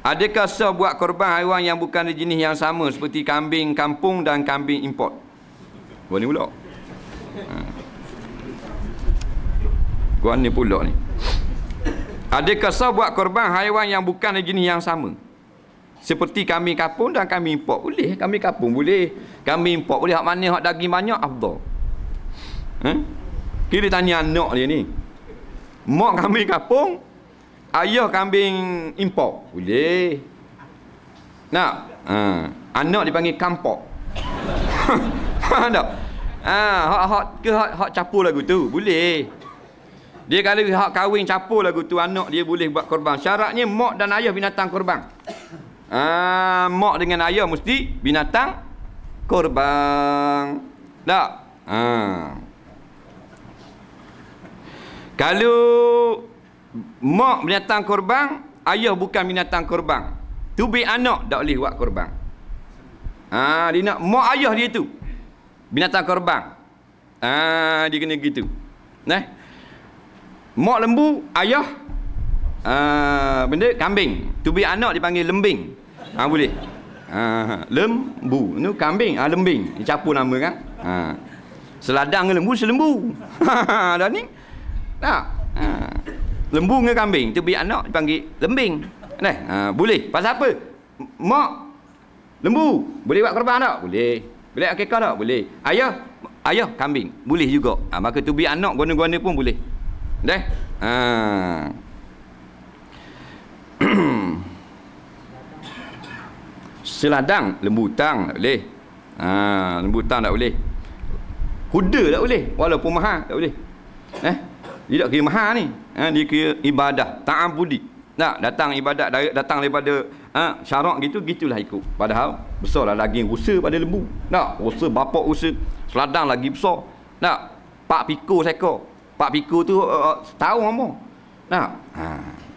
Adakah sah buat korban haiwan yang bukan jenis yang sama seperti kambing kampung dan kambing import? Gua ni pula. Ha. Gua ni pula ni. Adakah sah buat korban haiwan yang bukan jenis yang sama? Seperti kambing kampung dan kambing import boleh. Kambing kampung boleh. Kambing import boleh. Hak mana hak daging banyak? Abdul. Ha? Kira tanya anak dia ni. Mak kambing kampung Ayah kambing impor Boleh Nak ha. Anak dipanggil kampok Faham tak ha. Hak ke hak, hak capur lagu tu Boleh Dia kalau hak kahwin capur lagu tu Anak dia boleh buat korban Syaratnya mak dan ayah binatang korban ha. Mak dengan ayah mesti binatang korban Tak ha. Kalau mak binatang korban ayah bukan binatang korban tu bi anak tak boleh buat korban ha, dia nak mak ayah dia tu binatang korban ha, dia kena gitu nah mak lembu ayah ha, benda kambing tu bi anak dipanggil lembing ha, boleh ha, ha. lembu ni kambing ha, lembing dia capur nama kan ha. seladang ke lembu selembu ha, dah ni tak nah lembu dengan kambing tu bagi anak dipanggil lembing nah ha, boleh pasal apa mak lembu boleh buat korban tak boleh boleh akikah tak boleh ayah ayah kambing boleh juga ha, maka tu bagi anak guna-guna pun boleh dah ha. seladang lembu tang tak boleh ha, lembu tang tak boleh huda tak boleh walaupun mahal tak boleh eh tidak kira maha ni. Ha, dia kira ibadah. Ta'am budi. Tak, datang ibadah datang daripada ha, syarak gitu, gitulah ikut. Padahal besarlah lagi rusa pada lembu. Tak, rusa bapak rusa. Seladang lagi besar. Tak, pak pikul seko. Pak pikul tu uh, setahun apa. Tak. Haa.